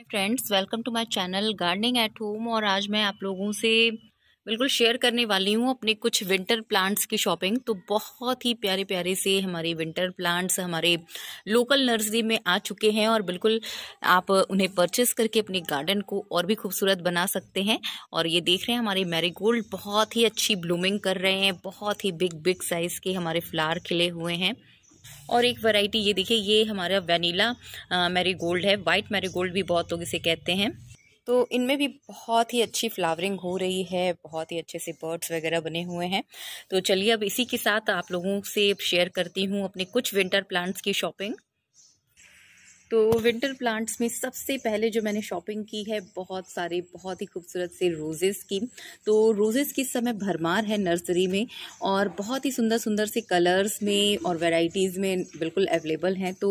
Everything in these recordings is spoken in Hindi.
hi friends welcome to my channel gardening at home और आज मैं आप लोगों से बिल्कुल शेयर करने वाली हूँ अपने कुछ विंटर प्लांट्स की शॉपिंग तो बहुत ही प्यारे प्यारे से हमारे विंटर प्लांट्स हमारे लोकल नर्सरी में आ चुके हैं और बिल्कुल आप उन्हें परचेस करके अपने गार्डन को और भी खूबसूरत बना सकते हैं और ये देख रहे हैं हमारे मैरीगोल्ड बहुत ही अच्छी ब्लूमिंग कर रहे हैं बहुत ही बिग बिग साइज़ के हमारे फ्लावर खिले हुए हैं और एक वैरायटी ये देखिए ये हमारा वनीला मैरी गोल्ड है वाइट मैरी गोल्ड भी बहुत लोग इसे कहते हैं तो इनमें भी बहुत ही अच्छी फ्लावरिंग हो रही है बहुत ही अच्छे से बर्ड्स वगैरह बने हुए हैं तो चलिए अब इसी के साथ आप लोगों से शेयर करती हूँ अपने कुछ विंटर प्लांट्स की शॉपिंग तो विंटर प्लांट्स में सबसे पहले जो मैंने शॉपिंग की है बहुत सारे बहुत ही खूबसूरत से रोजेज़ की तो रोजेज़ की समय भरमार है नर्सरी में और बहुत ही सुंदर सुंदर से कलर्स में और वेराइटीज़ में बिल्कुल अवेलेबल हैं तो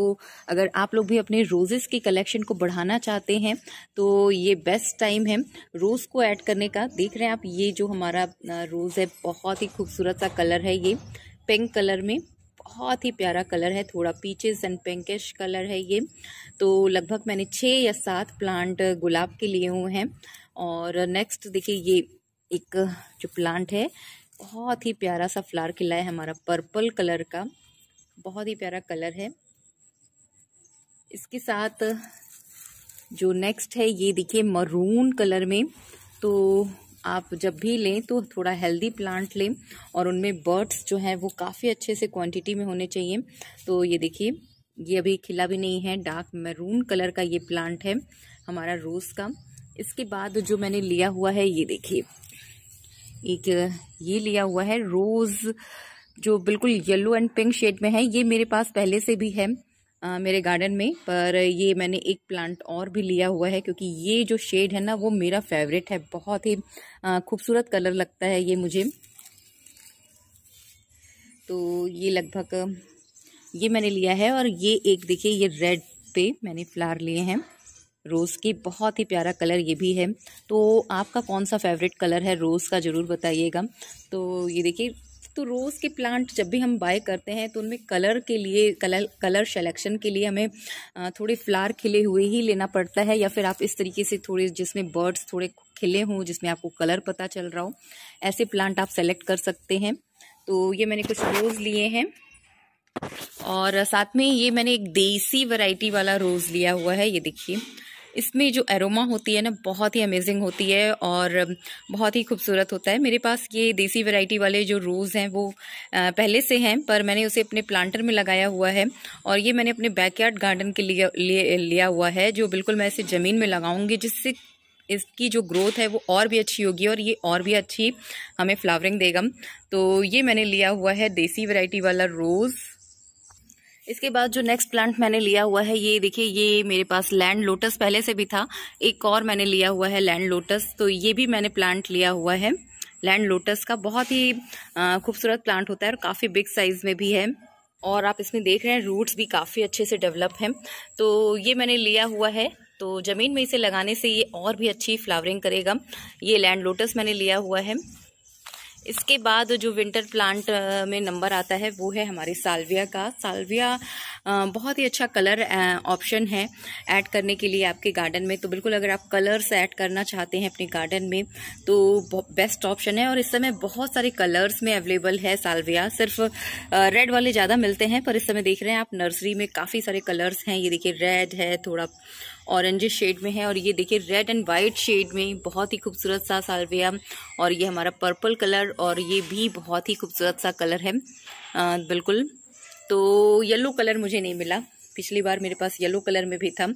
अगर आप लोग भी अपने रोजेज़ के कलेक्शन को बढ़ाना चाहते हैं तो ये बेस्ट टाइम है रोज़ को ऐड करने का देख रहे हैं आप ये जो हमारा रोज़ है बहुत ही खूबसूरत सा कलर है ये पिंक कलर में बहुत ही प्यारा कलर है थोड़ा पीचेस एंड पिंकिश कलर है ये तो लगभग मैंने छः या सात प्लांट गुलाब के लिए हुए हैं और नेक्स्ट देखिए ये एक जो प्लांट है बहुत ही प्यारा सा फ्लावर खिला है हमारा पर्पल कलर का बहुत ही प्यारा कलर है इसके साथ जो नेक्स्ट है ये देखिए मरून कलर में तो आप जब भी लें तो थोड़ा हेल्दी प्लांट लें और उनमें बर्ड्स जो हैं वो काफ़ी अच्छे से क्वांटिटी में होने चाहिए तो ये देखिए ये अभी खिला भी नहीं है डार्क मैरून कलर का ये प्लांट है हमारा रोज़ का इसके बाद जो मैंने लिया हुआ है ये देखिए एक ये लिया हुआ है रोज़ जो बिल्कुल येलो एंड पिंक शेड में है ये मेरे पास पहले से भी है आ, मेरे गार्डन में पर ये मैंने एक प्लांट और भी लिया हुआ है क्योंकि ये जो शेड है ना वो मेरा फेवरेट है बहुत ही खूबसूरत कलर लगता है ये मुझे तो ये लगभग ये मैंने लिया है और ये एक देखिए ये रेड पे मैंने फ्लावर लिए हैं रोज़ के बहुत ही प्यारा कलर ये भी है तो आपका कौन सा फेवरेट कलर है रोज़ का ज़रूर बताइएगा तो ये देखिए तो रोज़ के प्लांट जब भी हम बाय करते हैं तो उनमें कलर के लिए कलर कलर सेलेक्शन के लिए हमें थोड़े फ्लार खिले हुए ही लेना पड़ता है या फिर आप इस तरीके से थोड़े जिसमें बर्ड्स थोड़े खिले हों जिसमें आपको कलर पता चल रहा हो ऐसे प्लांट आप सेलेक्ट कर सकते हैं तो ये मैंने कुछ रोज़ लिए हैं और साथ में ये मैंने एक देसी वैरायटी वाला रोज़ लिया हुआ है ये देखिए इसमें जो एरोमा होती है ना बहुत ही अमेजिंग होती है और बहुत ही खूबसूरत होता है मेरे पास ये देसी वैरायटी वाले जो रोज़ हैं वो पहले से हैं पर मैंने उसे अपने प्लांटर में लगाया हुआ है और ये मैंने अपने बैकयार्ड गार्डन के लिए, लिए लिया हुआ है जो बिल्कुल मैं इसे ज़मीन में लगाऊँगी जिससे इसकी जो ग्रोथ है वो और भी अच्छी होगी और ये और भी अच्छी हमें फ्लावरिंग देगा तो ये मैंने लिया हुआ है देसी वैरायटी वाला रोज़ इसके बाद जो नेक्स्ट प्लांट मैंने लिया हुआ है ये देखिए ये मेरे पास लैंड लोटस पहले से भी था एक और मैंने लिया हुआ है लैंड लोटस तो ये भी मैंने प्लांट लिया हुआ है लैंड लोटस का बहुत ही खूबसूरत प्लांट होता है और काफ़ी बिग साइज़ में भी है और आप इसमें देख रहे हैं रूट्स भी काफ़ी अच्छे से डेवलप हैं तो ये मैंने लिया हुआ है तो ज़मीन में इसे लगाने से ये और भी अच्छी फ्लावरिंग करेगा ये लैंड लोटस मैंने लिया हुआ है इसके बाद जो विंटर प्लांट में नंबर आता है वो है हमारे सालविया का साल्विया बहुत ही अच्छा कलर ऑप्शन है ऐड करने के लिए आपके गार्डन में तो बिल्कुल अगर आप कलर्स ऐड करना चाहते हैं अपने गार्डन में तो बेस्ट ऑप्शन है और इस समय बहुत सारे कलर्स में अवेलेबल है सालविया सिर्फ रेड वाले ज़्यादा मिलते हैं पर इस समय देख रहे हैं आप नर्सरी में काफ़ी सारे कलर्स हैं ये देखिए रेड है थोड़ा ऑरेंज शेड में है और ये देखिए रेड एंड वाइट शेड में बहुत ही खूबसूरत सा सालविया और ये हमारा पर्पल कलर और ये भी बहुत ही खूबसूरत सा कलर है आ, बिल्कुल तो येलो कलर मुझे नहीं मिला पिछली बार मेरे पास येलो कलर में भी था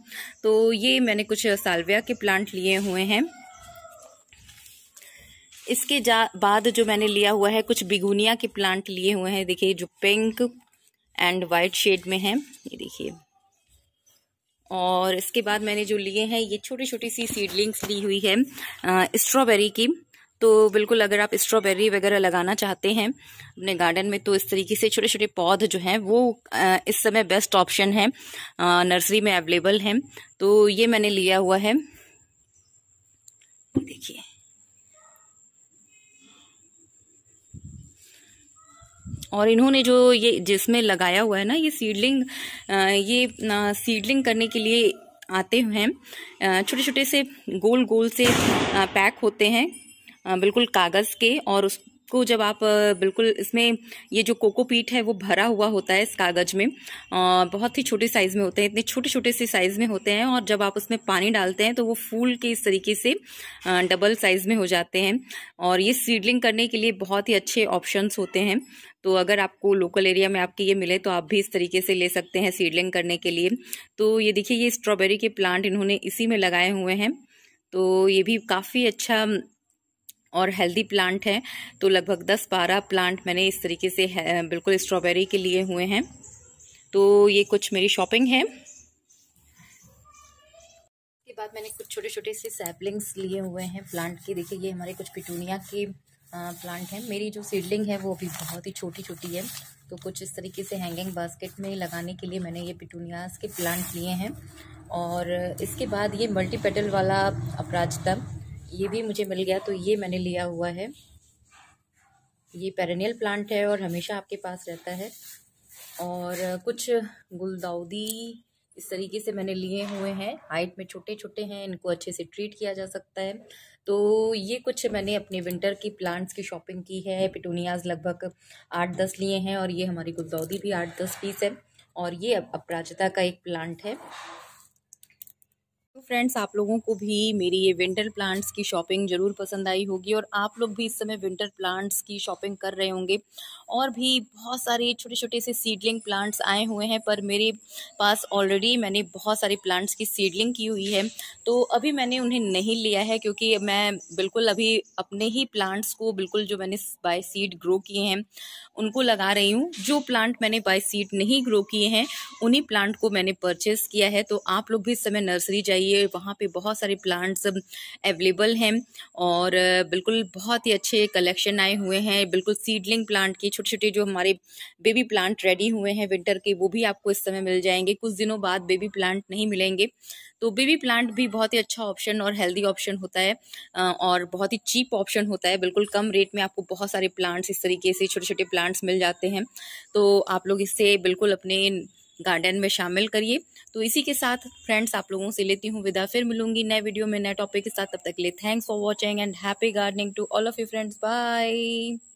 तो ये मैंने कुछ सालविया के प्लांट लिए हुए हैं इसके जा बाद जो मैंने लिया हुआ है कुछ बिगुनिया के प्लांट लिए हुए हैं देखिए जो पिंक एंड वाइट शेड में है ये देखिए और इसके बाद मैंने जो लिए हैं ये छोटी छोटी सी सीडलिंग्स ली हुई है स्ट्रॉबेरी की तो बिल्कुल अगर आप स्ट्रॉबेरी वगैरह लगाना चाहते हैं अपने गार्डन में तो इस तरीके से छोटे छोटे पौध जो हैं वो इस समय बेस्ट ऑप्शन है नर्सरी में अवेलेबल हैं तो ये मैंने लिया हुआ है देखिए और इन्होंने जो ये जिसमें लगाया हुआ है ना ये सीडलिंग ये सीडलिंग करने के लिए आते हैं छोटे छोटे से गोल गोल से पैक होते हैं बिल्कुल कागज़ के और उस जब आप बिल्कुल इसमें ये जो कोकोपीट है वो भरा हुआ होता है इस कागज़ में बहुत ही छोटे साइज़ में होते हैं इतने छोटे छोटे से साइज़ में होते हैं और जब आप उसमें पानी डालते हैं तो वो फूल के इस तरीके से डबल साइज़ में हो जाते हैं और ये सीडलिंग करने के लिए बहुत ही अच्छे ऑप्शंस होते हैं तो अगर आपको लोकल एरिया में आपके ये मिले तो आप भी इस तरीके से ले सकते हैं सीडलिंग करने के लिए तो ये देखिए ये स्ट्रॉबेरी के प्लांट इन्होंने इसी में लगाए हुए हैं तो ये भी काफ़ी अच्छा और हेल्दी प्लांट है तो लगभग दस बारह प्लांट मैंने इस तरीके से बिल्कुल स्ट्रॉबेरी के लिए हुए हैं तो ये कुछ मेरी शॉपिंग है के बाद मैंने कुछ छोटे छोटे से सैपलिंग्स लिए हुए हैं प्लांट के देखिए ये हमारे कुछ पिटूनिया के प्लांट है मेरी जो सीडलिंग है वो अभी बहुत ही छोटी छोटी है तो कुछ इस तरीके से हैंगिंग बास्केट में लगाने के लिए मैंने ये पिटूनियास के प्लांट लिए हैं और इसके बाद ये मल्टी पेटल वाला अपराजता ये भी मुझे मिल गया तो ये मैंने लिया हुआ है ये पेरेनियल प्लांट है और हमेशा आपके पास रहता है और कुछ गुलदाउदी इस तरीके से मैंने लिए हुए हैं हाइट में छोटे छोटे हैं इनको अच्छे से ट्रीट किया जा सकता है तो ये कुछ मैंने अपने विंटर की प्लांट्स की शॉपिंग की है पिटूनियाज़ लगभग आठ दस लिए हैं और ये हमारी गुलदौदी भी आठ दस पीस है और ये अपराजिता का एक प्लांट है फ्रेंड्स आप लोगों को भी मेरी ये विंटर प्लांट्स की शॉपिंग ज़रूर पसंद आई होगी और आप लोग भी इस समय विंटर प्लांट्स की शॉपिंग कर रहे होंगे और भी बहुत सारे छोटे छोटे से सीडलिंग प्लांट्स आए हुए हैं पर मेरे पास ऑलरेडी मैंने बहुत सारे प्लांट्स की सीडलिंग की हुई है तो अभी मैंने उन्हें नहीं लिया है क्योंकि मैं बिल्कुल अभी अपने ही प्लांट्स को बिल्कुल जो मैंने बाय सीड ग्रो किए हैं उनको लगा रही हूँ जो प्लांट मैंने बाय सीड नहीं ग्रो किए हैं उन्हीं प्लांट को मैंने परचेस किया है तो आप लोग भी इस समय नर्सरी जाइए लिए वहाँ पे बहुत सारे प्लांट्स अवेलेबल हैं और बिल्कुल बहुत ही अच्छे कलेक्शन आए हुए हैं बिल्कुल सीडलिंग प्लांट के छोटे छोटे जो हमारे बेबी प्लांट रेडी हुए हैं विंटर के वो भी आपको इस समय मिल जाएंगे कुछ दिनों बाद बेबी प्लांट नहीं मिलेंगे तो बेबी प्लांट भी बहुत ही अच्छा ऑप्शन और हेल्दी ऑप्शन होता है और बहुत ही चीप ऑप्शन होता है बिल्कुल कम रेट में आपको बहुत सारे प्लांट्स इस तरीके से छोटे छोटे प्लांट्स मिल जाते हैं तो आप लोग इससे बिल्कुल अपने गार्डन में शामिल करिए तो इसी के साथ फ्रेंड्स आप लोगों से लेती हूँ विदा फिर मिलूंगी नए वीडियो में नए टॉपिक के साथ तब तक के लिए thanks for watching and happy gardening to all of you friends bye